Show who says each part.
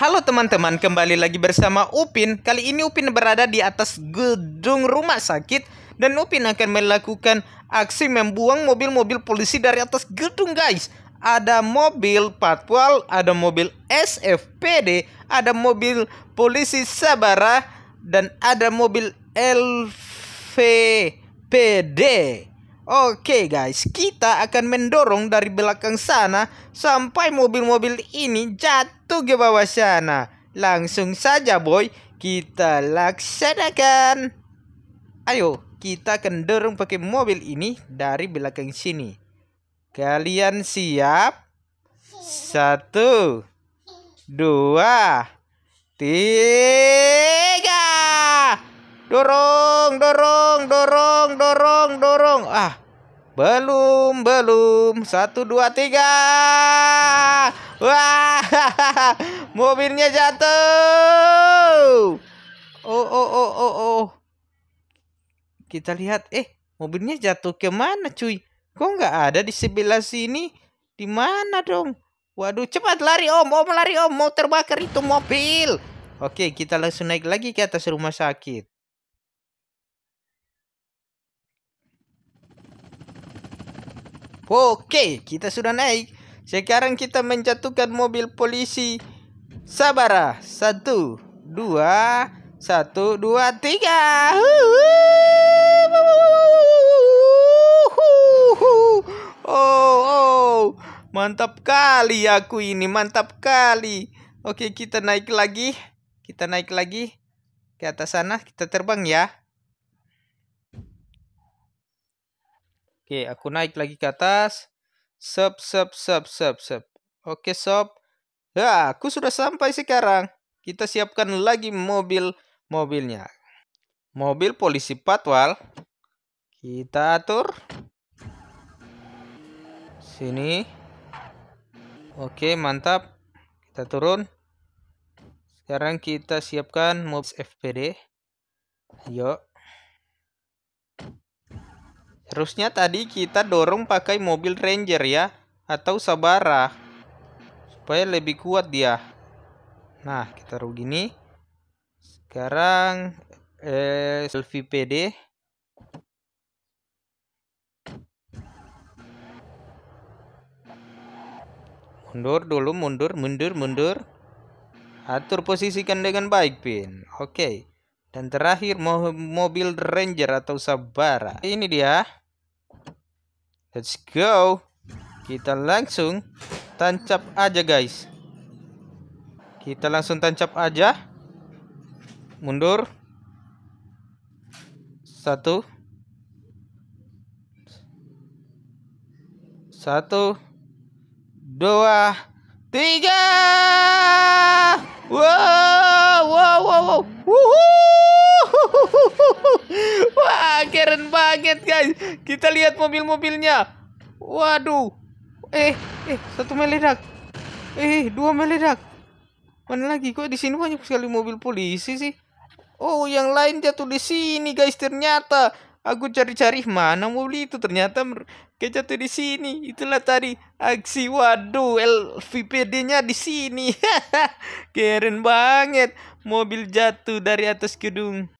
Speaker 1: Halo teman-teman, kembali lagi bersama Upin. Kali ini Upin berada di atas gedung rumah sakit dan Upin akan melakukan aksi membuang mobil-mobil polisi dari atas gedung, guys. Ada mobil patwal, ada mobil SFPD, ada mobil polisi Sabara dan ada mobil LVPD. Oke okay guys, kita akan mendorong dari belakang sana sampai mobil-mobil ini jatuh ke bawah sana. Langsung saja boy, kita laksanakan. Ayo, kita akan dorong pakai mobil ini dari belakang sini. Kalian siap? Satu, dua, tiga. Dorong, dorong, dorong, dorong, dorong. Ah, belum, belum. Satu, dua, tiga. Wah, mobilnya jatuh. Oh, oh, oh, oh, oh. Kita lihat, eh, mobilnya jatuh kemana, cuy? Kok nggak ada di sebelah sini? Di mana dong? Waduh, cepat lari om, om lari om, mau terbakar itu mobil. Oke, kita langsung naik lagi ke atas rumah sakit. Oke, kita sudah naik. Sekarang kita menjatuhkan mobil polisi. Sabara. Satu, dua, satu, dua, tiga. Oh, oh. Mantap kali aku ini, mantap kali. Oke, kita naik lagi. Kita naik lagi ke atas sana. Kita terbang ya. Oke, aku naik lagi ke atas. Sub, sub, sub, sub, sub. Oke, sob. Ya, aku sudah sampai sekarang. Kita siapkan lagi mobil-mobilnya. Mobil polisi patwal. Kita atur. Sini. Oke, mantap. Kita turun. Sekarang kita siapkan mobil FPD. Yuk. Terusnya tadi kita dorong pakai mobil Ranger ya. Atau Sabara. Supaya lebih kuat dia. Nah, kita rugi nih. Sekarang eh, selfie PD. Mundur dulu, mundur, mundur, mundur. Atur posisikan dengan baik, Pin. Oke. Okay. Dan terakhir mobil Ranger atau Sabara. Ini dia. Let's go. Kita langsung tancap aja guys. Kita langsung tancap aja. Mundur. Satu. Satu. Dua. Tiga. Keren banget guys. Kita lihat mobil-mobilnya. Waduh. Eh, eh, satu meledak. Eh, dua meledak. Mana lagi? Kok di sini banyak sekali mobil polisi sih? Oh, yang lain jatuh di sini guys ternyata. Aku cari-cari mana mobil itu ternyata kayak jatuh di sini. Itulah tadi aksi waduh LVPD-nya di sini. Keren banget mobil jatuh dari atas gedung.